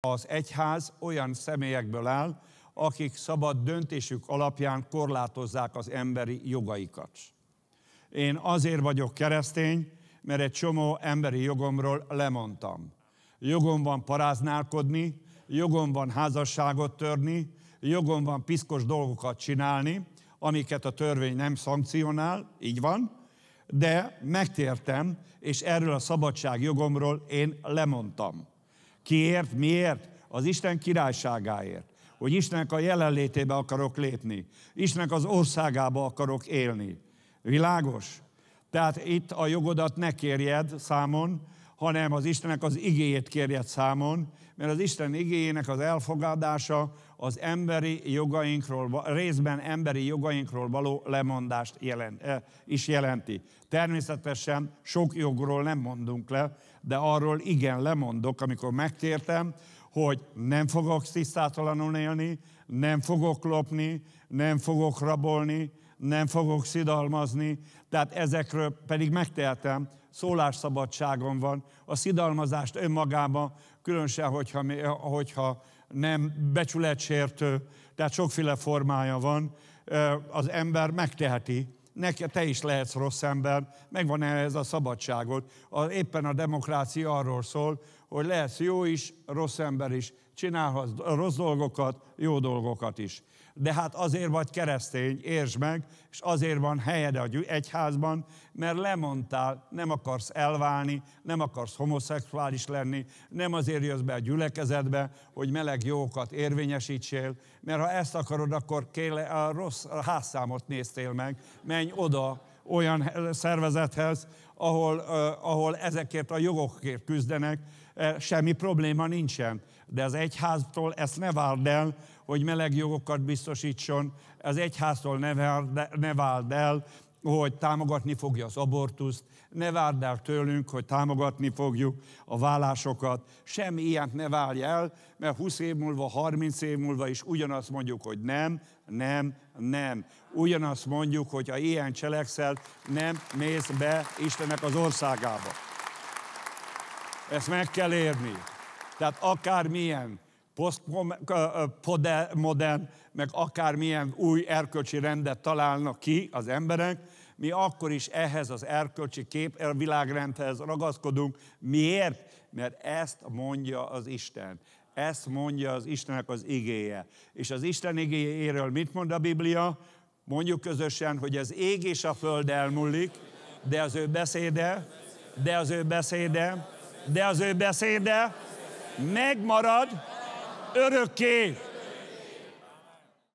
Az egyház olyan személyekből áll, akik szabad döntésük alapján korlátozzák az emberi jogaikat. Én azért vagyok keresztény, mert egy csomó emberi jogomról lemondtam. Jogom van paráználkodni, jogom van házasságot törni, jogom van piszkos dolgokat csinálni, amiket a törvény nem szankcionál, így van, de megtértem, és erről a szabadság jogomról én lemondtam. Kiért, miért? Az Isten királyságáért. Hogy Istennek a jelenlétébe akarok lépni. Istennek az országába akarok élni. Világos? Tehát itt a jogodat ne kérjed számon, hanem az Istennek az igéjét kérjed számon, mert az Isten igéjének az elfogadása az emberi jogainkról, részben emberi jogainkról való lemondást jelent, eh, is jelenti. Természetesen sok jogról nem mondunk le, de arról igen lemondok, amikor megtértem, hogy nem fogok tisztátalanul élni, nem fogok lopni, nem fogok rabolni, nem fogok szidalmazni, tehát ezekről pedig megtehetem, szólásszabadságom van. A szidalmazást önmagában, különösen, hogyha, hogyha nem becsületsértő, tehát sokféle formája van, az ember megteheti, neked te is lehetsz rossz ember, megvan ehhez a szabadságot. éppen a demokrácia arról szól, hogy lesz jó is, rossz ember is, csinálhatsz rossz dolgokat, jó dolgokat is. De hát azért vagy keresztény, értsd meg, és azért van helyed a egyházban, mert lemondtál, nem akarsz elválni, nem akarsz homoszexuális lenni, nem azért jössz be a gyülekezetbe, hogy meleg jókat érvényesítsél, mert ha ezt akarod, akkor kéle, a rossz a házszámot néztél meg, menj oda, olyan szervezethez, ahol, ahol ezekért a jogokért küzdenek, semmi probléma nincsen. De az egyháztól ezt ne várd el, hogy meleg jogokat biztosítson, az egyháztól ne várd, ne el, hogy támogatni fogja az abortuszt, ne várd el tőlünk, hogy támogatni fogjuk a vállásokat, semmi ilyet ne várj el, mert 20 év múlva, 30 év múlva is ugyanazt mondjuk, hogy nem, nem, nem. Ugyanazt mondjuk, hogy ha ilyen cselekszel, nem mész be Istennek az országába. Ezt meg kell érni. Tehát akármilyen postmodern, meg akármilyen új erkölcsi rendet találnak ki az emberek, mi akkor is ehhez az erkölcsi kép, a világrendhez ragaszkodunk. Miért? Mert ezt mondja az Isten. Ezt mondja az Istennek az igéje. És az Isten igéjéről mit mond a Biblia? Mondjuk közösen, hogy az ég és a föld elmúlik, de az ő beszéde, de az ő beszéde, de az ő beszéde megmarad örökké.